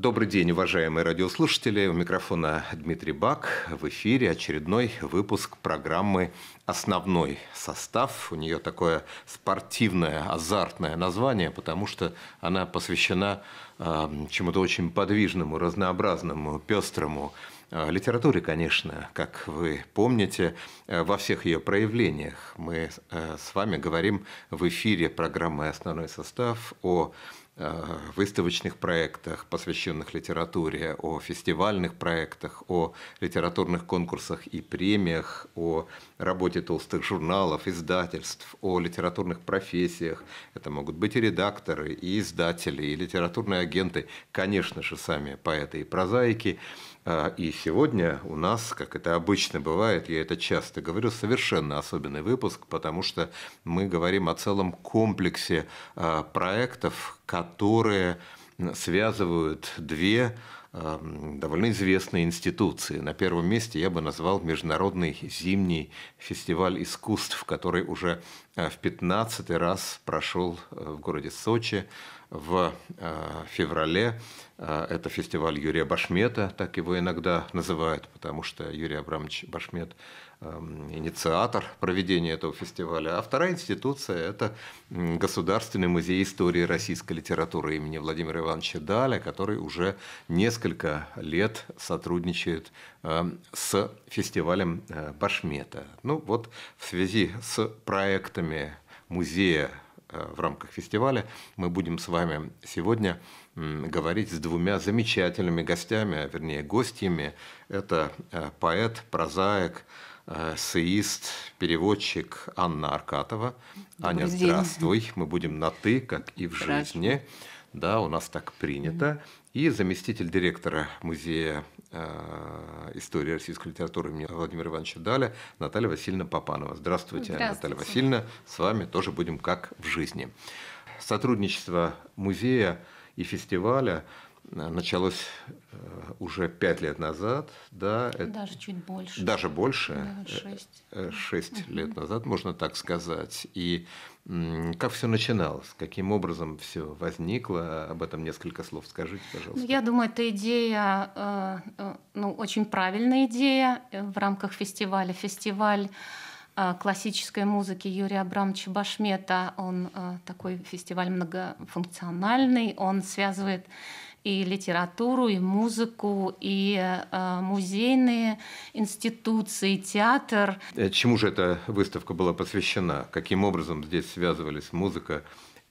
Добрый день, уважаемые радиослушатели. У микрофона Дмитрий Бак. В эфире очередной выпуск программы «Основной состав». У нее такое спортивное, азартное название, потому что она посвящена э, чему-то очень подвижному, разнообразному, пестрому. Э, литературе, конечно, как вы помните, э, во всех ее проявлениях. Мы э, с вами говорим в эфире программы «Основной состав» о Э, выставочных проектах, посвященных литературе, о фестивальных проектах, о литературных конкурсах и премиях, о работе толстых журналов, издательств, о литературных профессиях. Это могут быть и редакторы, и издатели, и литературные агенты, конечно же, сами поэты и прозаики. А, и сегодня у нас, как это обычно бывает, я это часто говорю, совершенно особенный выпуск, потому что мы говорим о целом комплексе а, проектов, которые связывают две Эм, довольно известные институции. На первом месте я бы назвал Международный зимний фестиваль искусств, который уже э, в 15 раз прошел э, в городе Сочи в э, феврале. Это фестиваль Юрия Башмета, так его иногда называют, потому что Юрий Абрамович Башмет Эм, инициатор проведения этого фестиваля, а вторая институция – это Государственный музей истории российской литературы имени Владимира Ивановича Даля, который уже несколько лет сотрудничает эм, с фестивалем э, Башмета. Ну вот в связи с проектами музея э, в рамках фестиваля мы будем с вами сегодня говорить с двумя замечательными гостями, а вернее гостями. Это э, поэт, прозаик, Э, сеист, переводчик Анна Аркатова. Добрый Аня, день. здравствуй. Мы будем на «ты», как и в жизни. Да, у нас так принято. И заместитель директора музея э, истории российской литературы имени Владимира Ивановича Даля Наталья Васильевна Папанова. Здравствуйте, Здравствуйте, Наталья Васильевна. С вами тоже будем как в жизни. Сотрудничество музея и фестиваля Э, началось э, уже пять лет назад, да? Э, даже это, чуть больше. Даже больше. Шесть. Шесть лет назад, можно так сказать. И как все начиналось, каким образом все возникло, об этом несколько слов скажите, ну, пожалуйста. Я думаю, эта идея, ну, очень правильная идея в рамках фестиваля. Фестиваль классической музыки Юрия Абрамовича Башмета. Он такой фестиваль многофункциональный, он связывает и литературу, и музыку, и э, музейные институции, театр. Э, чему же эта выставка была посвящена? Каким образом здесь связывались музыка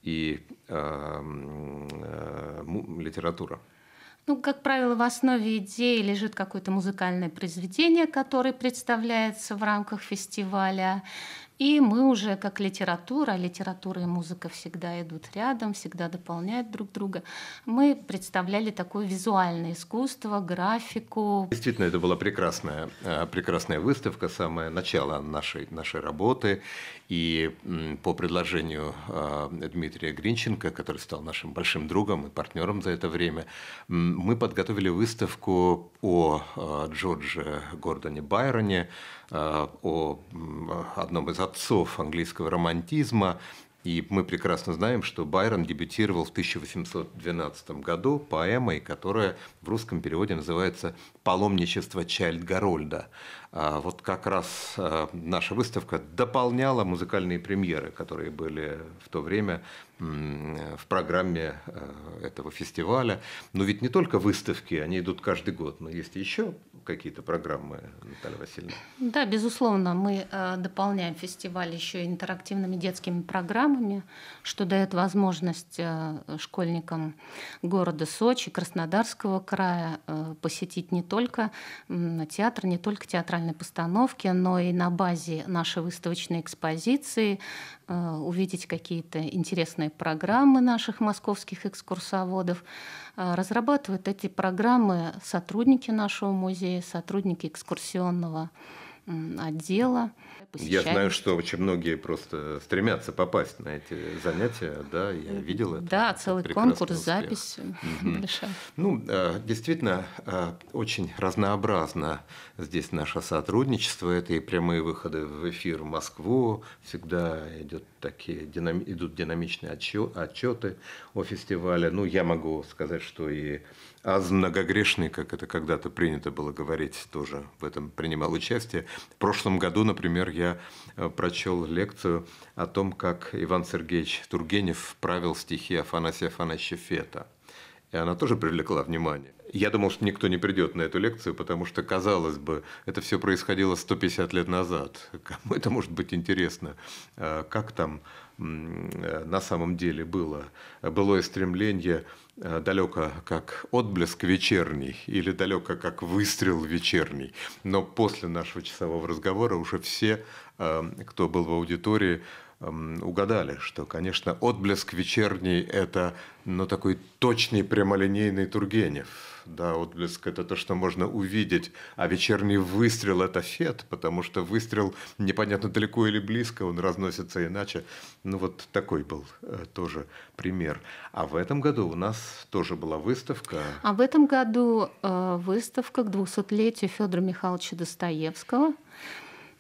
и э, э, литература? Ну, как правило, в основе идеи лежит какое-то музыкальное произведение, которое представляется в рамках фестиваля. И мы уже как литература, а литература и музыка всегда идут рядом, всегда дополняют друг друга, мы представляли такое визуальное искусство, графику. Действительно, это была прекрасная, э, прекрасная выставка, самое начало нашей, нашей работы. И по предложению э, Дмитрия Гринченко, который стал нашим большим другом и партнером за это время, мы подготовили выставку о э, Джордже Гордоне Байроне, Э, о одном из отцов английского романтизма. И мы прекрасно знаем, что Байрон дебютировал в 1812 году поэмой, которая в русском переводе называется «Паломничество Чайльд Гарольда». А вот как раз э, наша выставка дополняла музыкальные премьеры, которые были в то время в программе э, этого фестиваля. Но ведь не только выставки, они идут каждый год, но есть еще какие-то программы, Наталья Васильевна? Да, безусловно, мы э, дополняем фестиваль еще интерактивными детскими программами, что дает возможность э, школьникам города Сочи, Краснодарского края посетить не только театр, не только театральные постановки, но и на базе нашей выставочной экспозиции Э, увидеть какие-то интересные программы наших московских экскурсоводов. Э, Разрабатывают эти программы сотрудники нашего музея, сотрудники экскурсионного отдела. Посещать. Я знаю, что очень многие просто стремятся попасть на эти занятия, да, я видел это. Да, целый это конкурс, успех. запись большая. Ну, э, действительно, э, очень разнообразно здесь наше сотрудничество, это и прямые выходы в эфир в Москву, всегда идет такие идут динамичные отчеты о фестивале. Ну, я могу сказать, что и а многогрешный, как это когда-то принято было говорить, тоже в этом принимал участие. В прошлом году, например, я э, прочел лекцию о том, как Иван Сергеевич Тургенев правил стихи Афанасия Афанасьевича Фета. И она тоже привлекла внимание. Я думал, что никто не придет на эту лекцию, потому что, казалось бы, это все происходило 150 лет назад. Кому это может быть интересно? А как там Э, на самом деле было. Былое стремление э, далеко как отблеск вечерний или далеко как выстрел вечерний. Но после нашего часового разговора уже все, э, кто был в аудитории, Эм, угадали, что, конечно, отблеск вечерний – это ну, такой точный прямолинейный Тургенев. Да, отблеск – это то, что можно увидеть, а вечерний выстрел – это фет, потому что выстрел непонятно далеко или близко, он разносится иначе. Ну вот такой был э, тоже пример. А в этом году у нас тоже была выставка. А в этом году э, выставка к 200-летию Федора Михайловича Достоевского –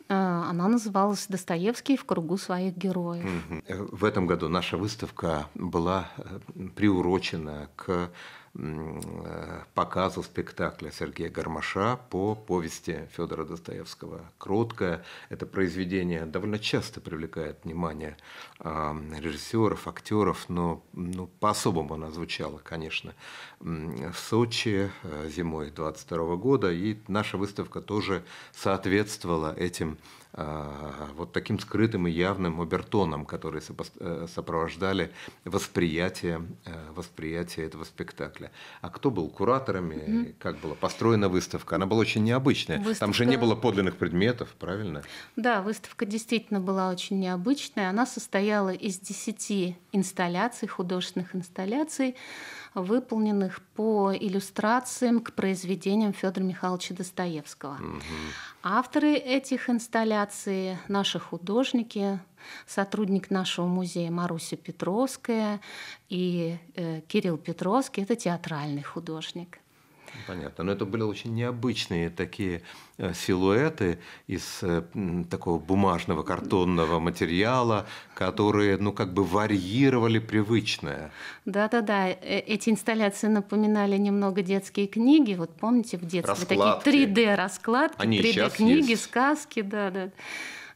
Э, она называлась «Достоевский в кругу своих героев». Э, в этом году наша выставка была э, приурочена к Э, показу спектакля Сергея Гармаша по повести Федора Достоевского «Кроткая». Это произведение довольно часто привлекает внимание режиссеров, актеров, но ну, по-особому оно звучало, конечно, в Сочи э, зимой 22 года, и наша выставка тоже соответствовала этим а, вот таким скрытым и явным обертоном, которые э, сопровождали восприятие, э, восприятие этого спектакля. А кто был кураторами, mm как была построена выставка? Она была очень необычная. Выставка... Там же не было подлинных предметов, правильно? Да, выставка действительно была очень необычная. Она состояла из 10 инсталляций, художественных инсталляций выполненных по иллюстрациям к произведениям Федора Михайловича Достоевского. Угу. Авторы этих инсталляций – наши художники, сотрудник нашего музея Маруся Петровская и э, Кирилл Петровский – это театральный художник. Понятно. Но это были очень необычные такие э, силуэты из э, такого бумажного картонного материала, которые, ну, как бы варьировали привычное. Да-да-да. Э, эти инсталляции напоминали немного детские книги. Вот помните в детстве раскладки. такие 3D-раскладки, 3D-книги, сказки, да-да.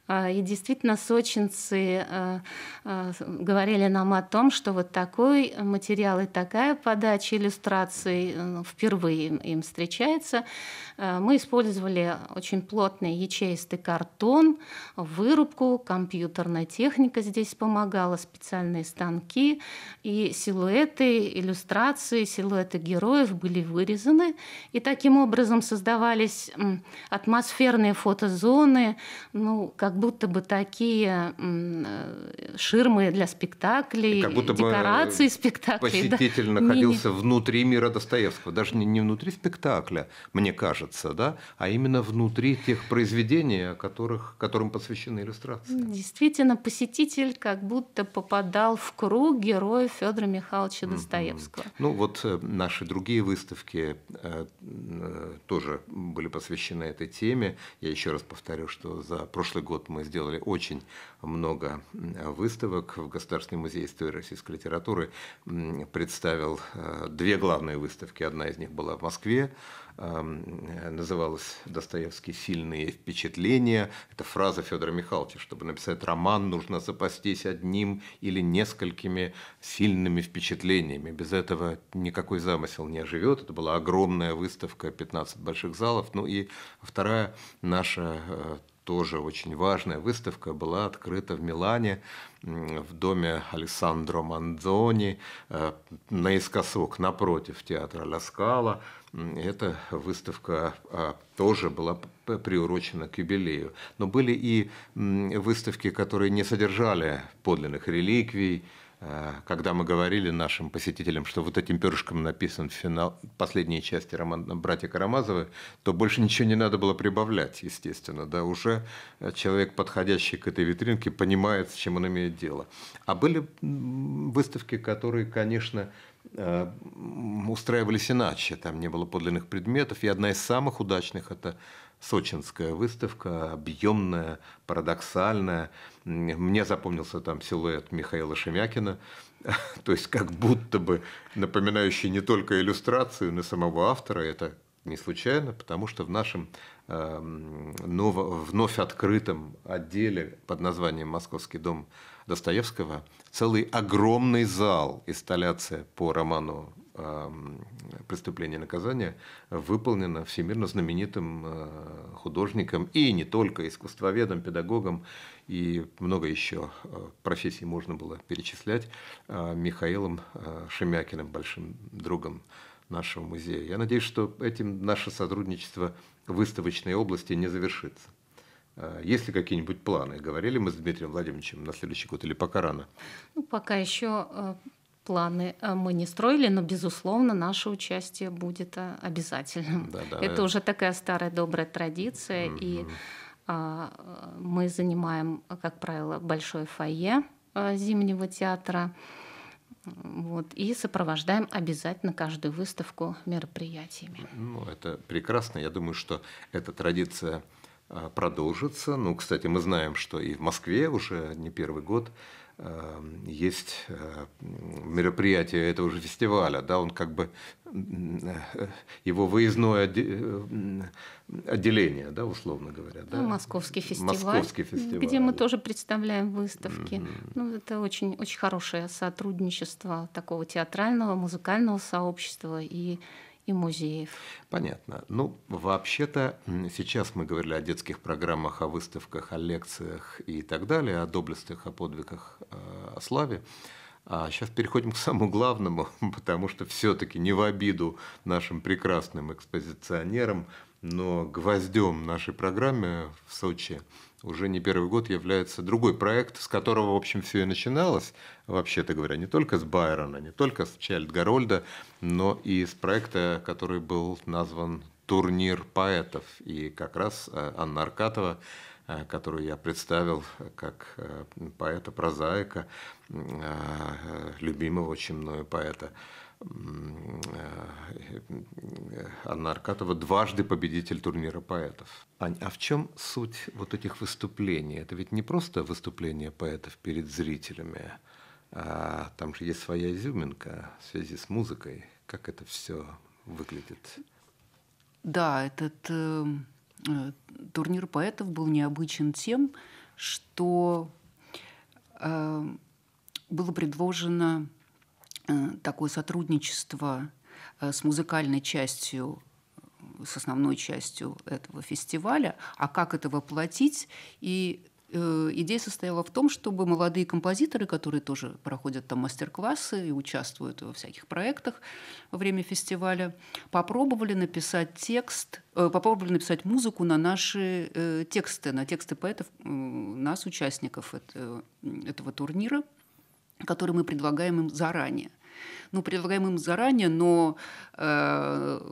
А, и действительно, сочинцы а, а, говорили нам о том, что вот такой материал и такая подача иллюстраций впервые им встречается. Мы использовали очень плотный ячеистый картон, вырубку, компьютерная техника здесь помогала, специальные станки. И силуэты, иллюстрации, силуэты героев были вырезаны. И таким образом создавались атмосферные фотозоны, ну, как бы будто бы такие э, ширмы для спектаклей, как будто декорации бы э, спектаклей. Посетитель да? находился Мини... внутри мира Достоевского, даже не, не внутри спектакля, мне кажется, да, а именно внутри тех произведений, о которых, которым посвящены иллюстрации. Действительно, посетитель как будто попадал в круг героя Федора Михайловича Достоевского. Ну вот э, наши другие выставки тоже были посвящены этой теме. Я еще раз повторю, что за прошлый год год мы сделали очень много выставок. В Государственный музей истории российской литературы представил э, две главные выставки. Одна из них была в Москве, эм, называлась «Достоевский. Сильные впечатления». Это фраза Федора Михайловича. Чтобы написать роман, нужно запастись одним или несколькими сильными впечатлениями. Без этого никакой замысел не оживет. Это была огромная выставка, 15 больших залов. Ну и вторая наша э, тоже очень важная выставка была открыта в Милане в доме Алессандро Мандони э, наискосок напротив театра Ла Эта выставка а, тоже была приурочена к юбилею. Но были и выставки, которые не содержали подлинных реликвий, Э, когда мы говорили нашим посетителям, что вот этим перышком написан финал, последние части романа «Братья Карамазовы», то больше ничего не надо было прибавлять, естественно. Да, уже э, человек, подходящий к этой витринке, понимает, с чем он имеет дело. А были выставки, которые, конечно, э, устраивались иначе. Там не было подлинных предметов. И одна из самых удачных – это сочинская выставка, объемная, парадоксальная. Мне запомнился там силуэт Михаила Шемякина, то есть как будто бы напоминающий не только иллюстрацию, но и самого автора. Это не случайно, потому что в нашем э, эм, нов, вновь открытом отделе под названием «Московский дом Достоевского» целый огромный зал, инсталляция по роману преступления и наказания выполнена всемирно знаменитым э, художником и не только искусствоведом, педагогом и много еще э, профессий можно было перечислять э, Михаилом Шемякиным, большим другом нашего музея. Я надеюсь, что этим наше сотрудничество в выставочной области не завершится. Есть ли какие-нибудь планы? Говорили мы с Дмитрием Владимировичем на следующий год или пока рано? Ну, пока еще планы э, мы не строили, но, безусловно, наше участие будет э, обязательным. Да, да, это да. уже такая старая добрая традиция, mm-hmm. и а, мы занимаем, как правило, большое фойе э, Зимнего театра. Вот, и сопровождаем обязательно каждую выставку мероприятиями. Ну, это прекрасно. Я думаю, что эта традиция продолжится. Ну, кстати, мы знаем, что и в Москве уже не первый год Эм, есть э, мероприятие этого же фестиваля, да, он как бы э, его выездное э, отделение, да, условно говоря. Да? Ну, московский фестиваль, Московский фестиваль, где мы тоже представляем выставки. Mm-hmm. Ну, это очень, очень хорошее сотрудничество такого театрального, музыкального сообщества и и музеев. Понятно. Ну, вообще-то, сейчас мы говорили о детских программах, о выставках, о лекциях и так далее, о доблестях, о подвигах, э, о славе. А сейчас переходим к самому главному, потому что все-таки не в обиду нашим прекрасным экспозиционерам – но гвоздем нашей программы в Сочи уже не первый год является другой проект, с которого, в общем, все и начиналось, вообще-то говоря, не только с Байрона, не только с Чайльд Гарольда, но и с проекта, который был назван «Турнир поэтов». И как раз э, Анна Аркатова, э, которую я представил как э, поэта-прозаика, любимого очень мною поэта, Э, Анна Аркатова дважды победитель турнира поэтов. Ань, а в чем суть вот этих выступлений? Это ведь не просто выступление поэтов перед зрителями, а там же есть своя изюминка в связи с музыкой. Как это все выглядит? Да, этот э, э, турнир поэтов был необычен тем, что э, было предложено Э, такое сотрудничество э, с музыкальной частью э, с основной частью этого фестиваля, а как это воплотить. И идея состояла в том, чтобы молодые композиторы, которые тоже проходят там мастер-классы и участвуют во всяких проектах во время фестиваля, попробовали написать текст, попробовали написать музыку на наши тексты, на тексты поэтов, нас, участников этого турнира – которые мы предлагаем им заранее. Ну, предлагаем им заранее, но э,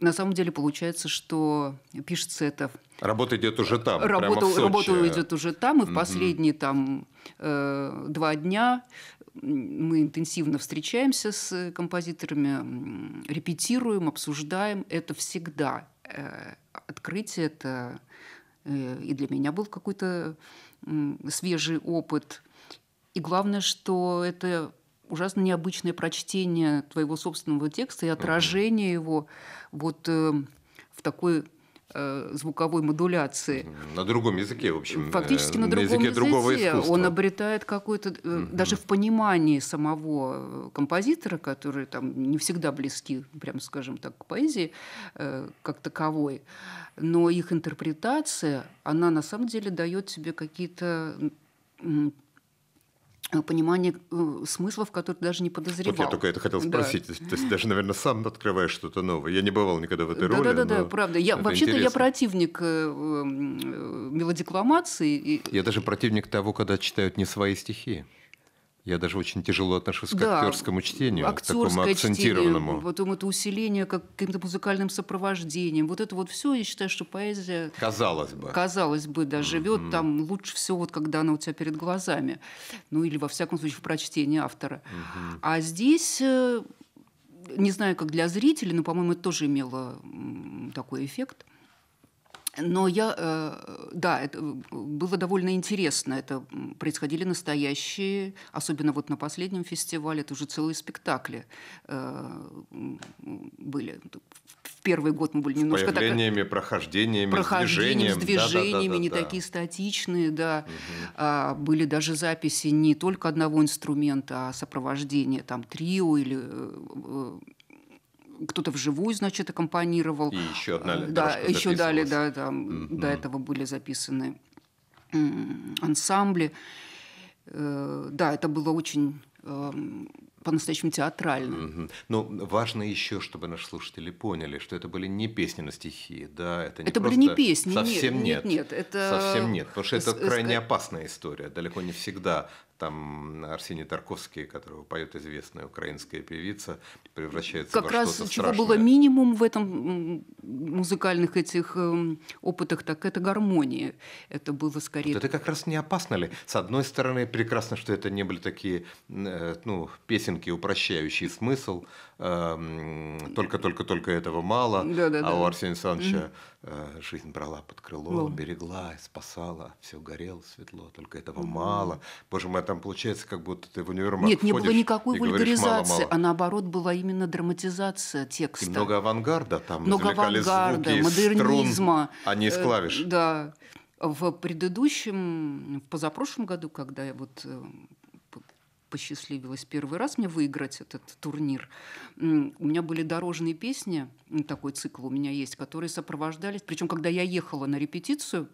на самом деле получается, что пишется это... Работа идет уже там. Работа, прямо в Сочи. работа идет уже там, и в последние там э, два дня мы интенсивно встречаемся с композиторами, репетируем, обсуждаем. Это всегда э, открытие, это э, и для меня был какой-то свежий опыт. И главное, что это ужасно необычное прочтение твоего собственного текста и отражение его вот э, в такой э, звуковой модуляции. На другом языке, в общем. Фактически э, на, на другом языке, языке искусства. Он обретает какой-то, э, даже в понимании самого композитора, который там не всегда близки, прям скажем так, к поэзии э, как таковой, но их интерпретация, она на самом деле дает тебе какие-то Э, понимание э, смыслов, которые ты даже не подозревал. Вот я только это хотел спросить. Да. То есть даже, наверное, сам открываешь что-то новое. Я не бывал никогда в этой да, роли. Да-да-да, правда. Я, вообще-то я противник э, мелодикламации. Я даже противник того, когда читают не свои стихи. Я даже очень тяжело отношусь к да, актерскому чтению, к такому акцентированному. Чтение, потом это усиление как каким-то музыкальным сопровождением. Вот это вот все, я считаю, что поэзия... Казалось бы. Казалось бы, да, живет mm-hmm. там лучше всего, вот, когда она у тебя перед глазами. Ну или, во всяком случае, в прочтении автора. Mm-hmm. А здесь э, не знаю, как для зрителей, но, по-моему, это тоже имело такой эффект – но я, э, да, это э, было довольно интересно. Это происходили настоящие, особенно вот на последнем фестивале, это уже целые спектакли э, были. В первый год мы были немножко... С появлениями, прохождениями, прохождением, движением. С движениями, да, да, да, не да. такие статичные, да. Угу. Были даже записи не только одного инструмента, а сопровождение там трио или кто-то вживую, значит, аккомпанировал. И еще одна э, Да, еще дали, да, там mm-hmm. до этого были записаны ансамбли. Э, да, это было очень эм, по-настоящему театрально. Mm-hmm. Но ну, важно еще, чтобы наши слушатели поняли, что это были не песни на стихи, да, это не это были не песни, совсем нет, нет, нет, нет это совсем нет, потому что это крайне э, опасная история, далеко не всегда там Арсений Тарковский, которого поет известная украинская певица, превращается как во раз что-то чего страшное. было минимум в этом музыкальных этих эм, опытах, так это гармония. Это было скорее. Вот это как раз не опасно ли? С одной стороны, прекрасно, что это не были такие э, ну, песенки, упрощающие смысл, только-только-только эм, этого мало, да, да, а да. у Арсения Александровича угу. жизнь брала под крыло, ну. берегла, спасала, все горело, светло, только этого угу. мало. Боже мой, а там получается, как будто ты в универмаг Нет, не было никакой вульгаризации, а наоборот была именно драматизация текста. И много авангарда там, много авангарда, звуки модернизма. Струн, а не из э, клавиш. Э, да. В предыдущем, в позапрошлом году, когда я вот э, посчастливилось первый раз мне выиграть этот турнир. У меня были дорожные песни, такой цикл у меня есть, которые сопровождались. Причем, когда я ехала на репетицию,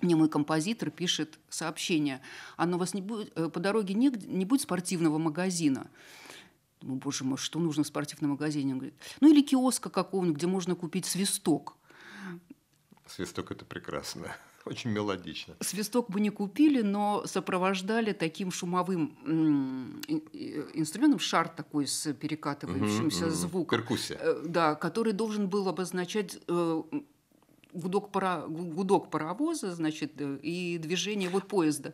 мне мой композитор пишет сообщение, оно у вас не будет, э, по дороге не, не будет спортивного магазина. Думаю, ну, боже мой, что нужно в спортивном магазине? Он говорит, ну или киоска какого-нибудь, где можно купить свисток. Свисток – это прекрасно. Очень мелодично. Свисток бы не купили, но сопровождали таким шумовым инструментом, шар такой с перекатывающимся угу, звуком. Перкуссия. Э, да, который должен был обозначать э, гудок, пара, гудок паровоза, значит, э, и движение вот поезда.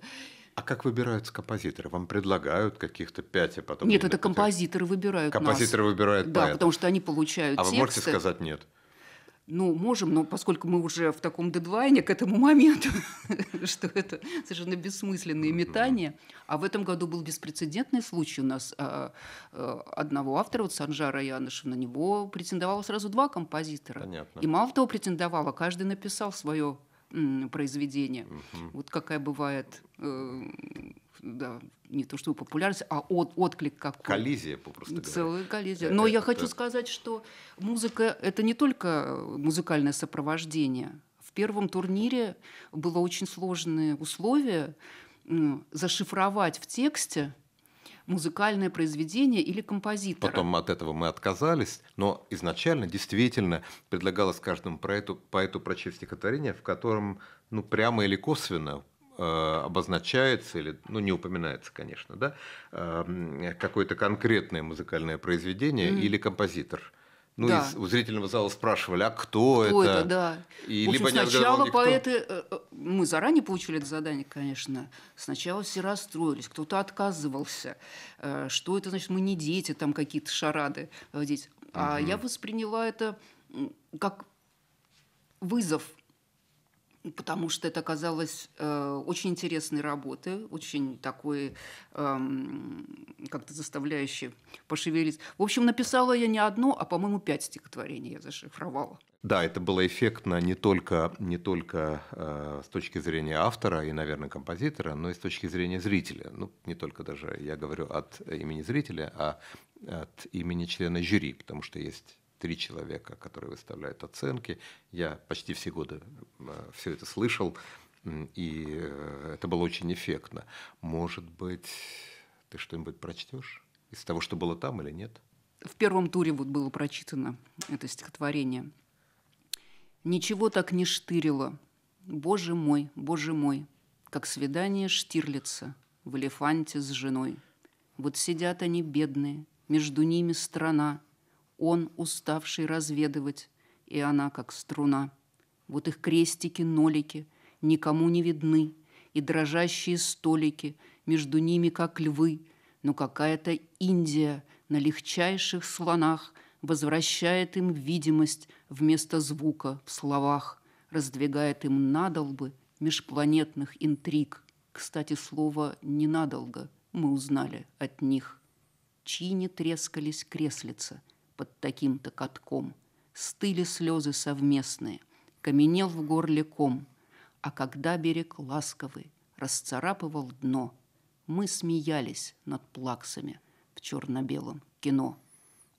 А как выбираются композиторы? Вам предлагают каких-то пять, а потом... Нет, это композиторы выбирают Композиторы нас. выбирают Да, потому что они получают А тексты. вы можете сказать «нет»? Ну, можем, но поскольку мы уже в таком дедлайне к этому моменту, что это совершенно бессмысленные метания. А в этом году был беспрецедентный случай у нас а, а, одного автора, вот Санжара Янышева, на него претендовало сразу два композитора. Понятно. И мало того претендовало, каждый написал свое произведение. Вот какая бывает э, да, не то чтобы популярность, а от, отклик какой. Коллизия, попросту Целая коллизия. Э, но это, я э, хочу это... сказать, что музыка — это не только музыкальное сопровождение. В первом турнире было очень сложное условие зашифровать в тексте музыкальное произведение или композитора. Потом от этого мы отказались, но изначально действительно предлагалось каждому поэту, поэту прочесть стихотворение, в котором ну, прямо или косвенно Э, обозначается или, ну, не упоминается, конечно, да, э, какое-то конкретное музыкальное произведение mm. или композитор. Ну, да. из, у зрительного зала спрашивали, а кто, кто это? это да. И в общем, либо сначала никто... поэты... Э, мы заранее получили это задание, конечно. Сначала все расстроились, кто-то отказывался. Что это значит? Мы не дети, там какие-то шарады дети. А угу. я восприняла это как вызов потому что это оказалось э, очень интересной работы, очень такой, э, как-то заставляющей пошевелить. В общем, написала я не одно, а, по-моему, пять стихотворений я зашифровала. Да, это было эффектно не только, не только э, с точки зрения автора и, наверное, композитора, но и с точки зрения зрителя. Ну, не только даже я говорю от имени зрителя, а от имени члена жюри, потому что есть три человека, которые выставляют оценки. Я почти все годы э, все это слышал, и э, это было очень эффектно. Может быть, ты что-нибудь прочтешь из того, что было там или нет? В первом туре вот было прочитано это стихотворение. «Ничего так не штырило. Боже мой, боже мой, как свидание Штирлица в элефанте с женой. Вот сидят они бедные, между ними страна, он, уставший разведывать, и она, как струна. Вот их крестики, нолики, никому не видны, и дрожащие столики, между ними, как львы, но какая-то Индия на легчайших слонах возвращает им видимость вместо звука в словах, раздвигает им надолбы межпланетных интриг. Кстати, слово «ненадолго» мы узнали от них. чьи не трескались креслица – под таким-то катком. Стыли слезы совместные, каменел в горле ком. А когда берег ласковый расцарапывал дно, мы смеялись над плаксами в черно-белом кино.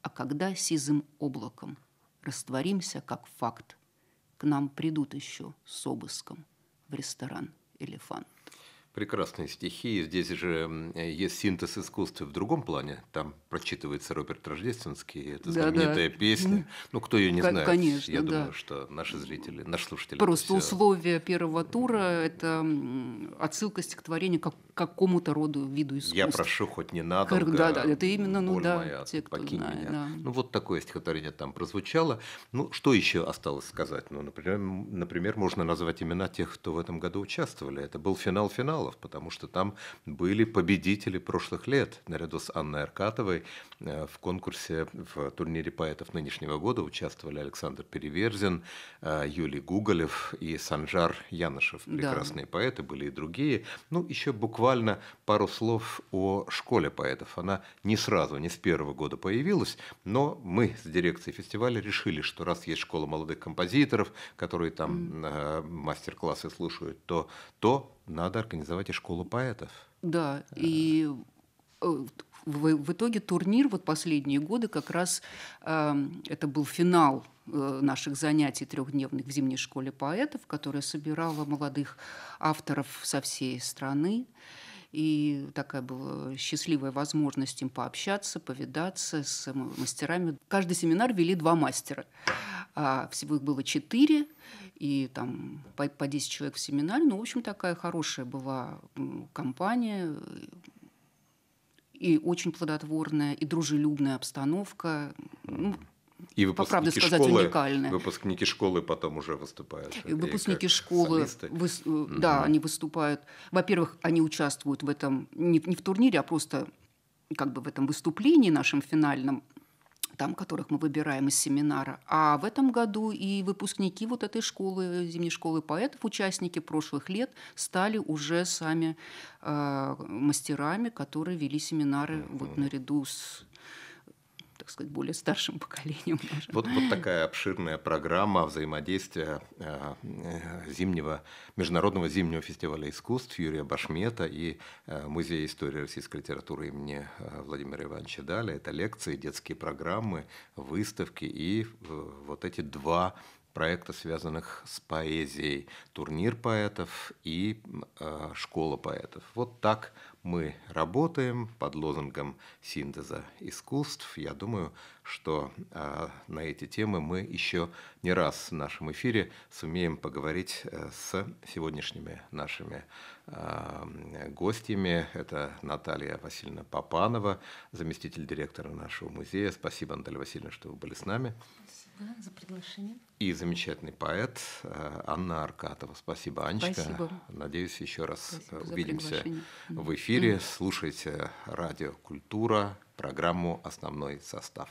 А когда сизым облаком растворимся как факт, к нам придут еще с обыском в ресторан «Элефант» прекрасные стихи. Здесь же есть синтез искусства в другом плане. Там прочитывается Роберт Рождественский. Это знаменитая да, да. песня. Ну, кто ее не знает? Конечно, Я да. думаю, что наши зрители, наши слушатели. Просто условия первого тура – это отсылка стихотворения к какому-то роду виду искусства. Я прошу, хоть не надо. Да, да, это именно, ну да, моя, те, кто знает. Меня. Да. Ну, вот такое стихотворение там прозвучало. Ну, что еще осталось сказать? Ну, например, например, можно назвать имена тех, кто в этом году участвовали. Это был финал-финал финалов, потому что там были победители прошлых лет. Наряду с Анной Аркатовой э, в конкурсе в турнире поэтов нынешнего года участвовали Александр Переверзин, э, Юлий Гуголев и Санжар Янышев. Прекрасные да. поэты были и другие. Ну, еще буквально пару слов о школе поэтов. Она не сразу, не с первого года появилась, но мы с дирекцией фестиваля решили, что раз есть школа молодых композиторов, которые там mm. э, мастер-классы слушают, то то надо организовать и школу поэтов. Да, э. и э, в, в итоге турнир вот последние годы как раз э, это был финал э, наших занятий трехдневных в зимней школе поэтов, которая собирала молодых авторов со всей страны. И такая была счастливая возможность им пообщаться, повидаться с мастерами. Каждый семинар вели два мастера. а Всего их было четыре, и там по, по 10 человек в семинаре. Ну, в общем, такая хорошая была компания, и очень плодотворная, и дружелюбная обстановка. Ну, и выпускники по правде сказать, школы, уникальны. Выпускники школы потом уже выступают. И выпускники и школы, вы, угу. Э, да, они выступают. Во-первых, они участвуют в этом не, не в турнире, а просто как бы в этом выступлении нашем финальном, там, которых мы выбираем из семинара. А в этом году и выпускники вот этой школы, зимней школы поэтов, участники прошлых лет, стали уже сами э, мастерами, которые вели семинары mm вот наряду с сказать, более старшим поколением. Даже. Вот, вот такая обширная программа взаимодействия э, зимнего, Международного зимнего фестиваля искусств Юрия Башмета и э, Музея истории российской литературы имени э, Владимира Ивановича Даля. Это лекции, детские программы, выставки и вот эти два проекта, связанных с поэзией. Турнир поэтов и э, школа поэтов. Вот так мы работаем под лозунгом синтеза искусств. Я думаю, что э, на эти темы мы еще не раз в нашем эфире сумеем поговорить э, с сегодняшними нашими э, гостями. Это Наталья Васильевна Папанова, заместитель директора нашего музея. Спасибо, Наталья Васильевна, что вы были с нами. Спасибо. Да, за приглашение. И замечательный поэт э, Анна Аркатова. Спасибо, Анечка. Спасибо. Надеюсь, еще раз Спасибо увидимся в эфире. Mm. Слушайте радио «Культура», программу «Основной состав».